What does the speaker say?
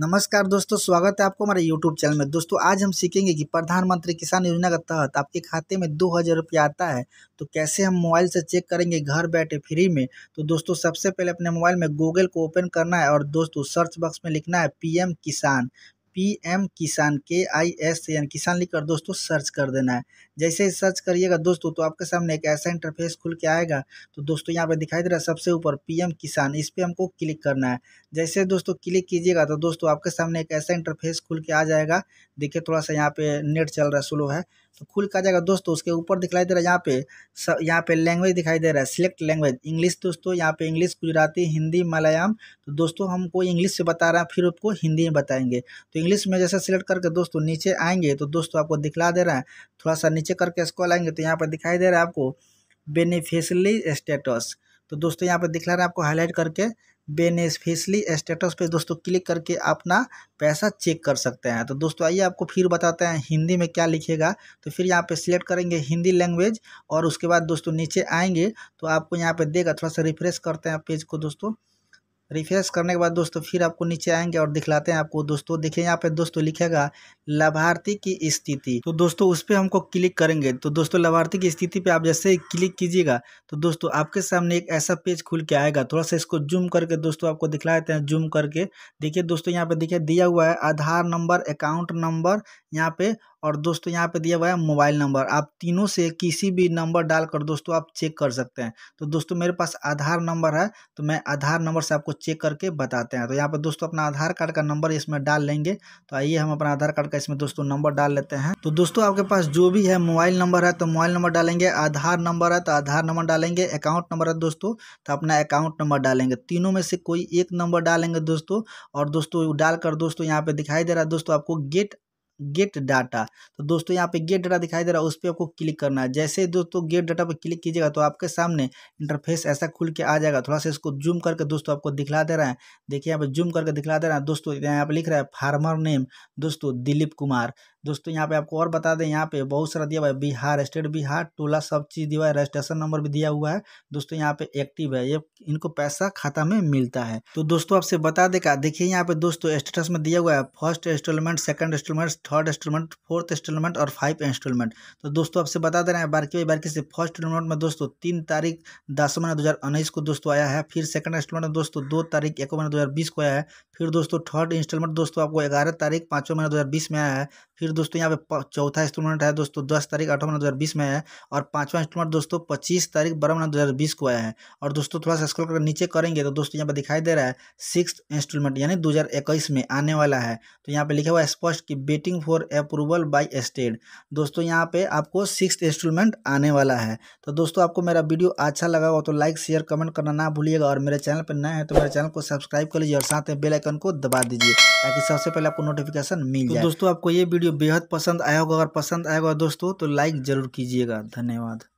नमस्कार दोस्तों स्वागत है आपको हमारे यूट्यूब चैनल में दोस्तों आज हम सीखेंगे कि प्रधानमंत्री किसान योजना के तहत आपके खाते में दो हज़ार रुपया आता है तो कैसे हम मोबाइल से चेक करेंगे घर बैठे फ्री में तो दोस्तों सबसे पहले अपने मोबाइल में गूगल को ओपन करना है और दोस्तों सर्च बॉक्स में लिखना है पीएम किसान पी एम किसान के आई एस यानी किसान लिख कर दोस्तों सर्च कर देना है जैसे ही सर्च करिएगा दोस्तों तो आपके सामने एक ऐसा इंटरफेस खुल के आएगा तो दोस्तों यहाँ पे दिखाई दे रहा है सबसे ऊपर पी एम किसान इस पर हमको क्लिक करना है जैसे दोस्तों क्लिक कीजिएगा तो दोस्तों आपके सामने एक ऐसा इंटरफेस खुल के आ जाएगा देखिए थोड़ा सा यहाँ पे नेट चल रहा है स्लो है खुल का जाएगा दोस्तों उसके ऊपर दिखाई दे रहा है यहाँ पे यहाँ पे लैंग्वेज दिखाई दे रहा है सिलेक्ट लैंग्वेज इंग्लिश दोस्तों यहाँ पे इंग्लिश गुजराती हिंदी मलयाम तो दोस्तों हमको इंग्लिश से बता रहा है फिर उसको हिंदी में बताएंगे तो इंग्लिश में जैसे सिलेक्ट करके दोस्तों नीचे आएंगे तो दोस्तों आपको दिखला दे रहा है थोड़ा सा नीचे करके स्कॉल आएंगे तो यहाँ पर दिखाई दे रहा है आपको बेनिफिशली स्टेटस तो दोस्तों यहाँ पर दिखला रहा है आपको हाईलाइट करके बेनिफिशली स्टेटस पे दोस्तों क्लिक करके अपना पैसा चेक कर सकते हैं तो दोस्तों आइए आपको फिर बताते हैं हिंदी में क्या लिखेगा तो फिर यहाँ पे सिलेक्ट करेंगे हिंदी लैंग्वेज और उसके बाद दोस्तों नीचे आएंगे तो आपको यहाँ पे देगा थोड़ा सा रिफ्रेश करते हैं पेज को दोस्तों रिफ्रेश करने के बाद दोस्तों फिर आपको नीचे आएंगे और दिखलाते हैं आपको दोस्तों देखिए यहाँ पे दोस्तों लिखेगा लाभार्थी की स्थिति तो दोस्तों उस पर हमको क्लिक करेंगे तो दोस्तों लाभार्थी की स्थिति पे आप जैसे ही क्लिक कीजिएगा तो दोस्तों आपके सामने एक ऐसा पेज खुल के आएगा थोड़ा सा इसको जूम करके दोस्तों आपको दिखला देते हैं जूम करके देखिए दोस्तों यहाँ पे देखिए दिया हुआ है आधार नंबर अकाउंट नंबर यहाँ पे और दोस्तों यहाँ पे दिया हुआ है मोबाइल नंबर आप तीनों से किसी भी नंबर डालकर दोस्तों आप चेक कर सकते हैं तो दोस्तों मेरे पास आधार नंबर है तो मैं आधार नंबर से आपको चेक करके बताते हैं तो यहाँ पे दोस्तों अपना आधार कार्ड का नंबर इसमें डाल लेंगे तो आइए हम अपना आधार कार्ड का इसमें दोस्तों नंबर डाल लेते हैं तो दोस्तों आपके पास जो भी है मोबाइल नंबर है तो मोबाइल नंबर डालेंगे आधार नंबर है तो आधार नंबर डालेंगे अकाउंट नंबर है दोस्तों तो अपना अकाउंट नंबर डालेंगे तीनों में से कोई एक नंबर डालेंगे दोस्तों और दोस्तों डालकर दोस्तों यहाँ पे दिखाई दे रहा है दोस्तों आपको गेट गेट डाटा तो दोस्तों यहाँ पे गेट डाटा दिखाई दे रहा है उस पर आपको क्लिक करना है जैसे दोस्तों गेट डाटा पर क्लिक कीजिएगा तो आपके सामने इंटरफेस ऐसा खुल के आ जाएगा थोड़ा सा इसको जूम करके दोस्तों आपको दिखला दे रहा है देखिए यहाँ पे जूम करके दिखला दे रहा है दोस्तों यहाँ पे लिख रहा है फार्मर नेम दोस्तों दिलीप कुमार दोस्तों यहाँ पे आपको और बता दें यहाँ पे बहुत सारा दिया हुआ है बिहार स्टेट बिहार टोला सब चीज़ दिया हुआ है रजिस्ट्रेशन नंबर भी दिया हुआ है दोस्तों यहाँ पे एक्टिव है ये इनको पैसा खाता में मिलता है तो दोस्तों आपसे बता देगा देखिए यहाँ पे दोस्तों स्टेटस में दिया हुआ है first installment second installment third installment fourth installment और फाइव इंस्टॉलमेंट तो दोस्तों आपसे बता दे रहे हैं बारहवीं बारहवीं से फर्स्ट इंस्टॉलमेंट में दोस्तों तीन तारीख दस महीना दो हज़ार उन्नीस को दोस्तों आया है फिर सेकंड इंस्टॉलमेंट में दोस्तों दो तारीख एक महीना दो हज़ार बीस को आया है फिर दोस्तों थर्ड इंस्टॉलमेंट दोस्तों आपको ग्यारह तारीख पाँचों महीना दो हज़ार बीस में आया है फिर दोस्तों यहाँ पे चौथा इंस्टॉलमेंट है दोस्तों दस तारीख आठ महीना दो हज़ार बीस में है और पाँचवा इंस्टॉलमेंट दोस्तों पच्चीस तारीख बारह महीना दो हज़ार बीस को आया है और दोस्तों थोड़ा सा स्क्रॉल कर नीचे करेंगे तो दोस्तों यहाँ पर दिखाई दे रहा है सिक्स इंस्टॉलमेंट यानी दो में आने वाला है तो यहाँ पर लिखा हुआ है स्पष्ट कि betting waiting for approval by state दोस्तों यहाँ पे आपको सिक्स इंस्टॉलमेंट आने वाला है तो दोस्तों आपको मेरा वीडियो अच्छा लगा हो तो लाइक शेयर कमेंट करना ना भूलिएगा और मेरे चैनल पर नए हैं तो मेरे चैनल को सब्सक्राइब कर लीजिए और साथ में बेलाइकन को दबा दीजिए ताकि सबसे पहले आपको नोटिफिकेशन मिल तो जाए तो दोस्तों आपको ये वीडियो बेहद पसंद आया होगा अगर पसंद आएगा दोस्तों तो लाइक जरूर कीजिएगा धन्यवाद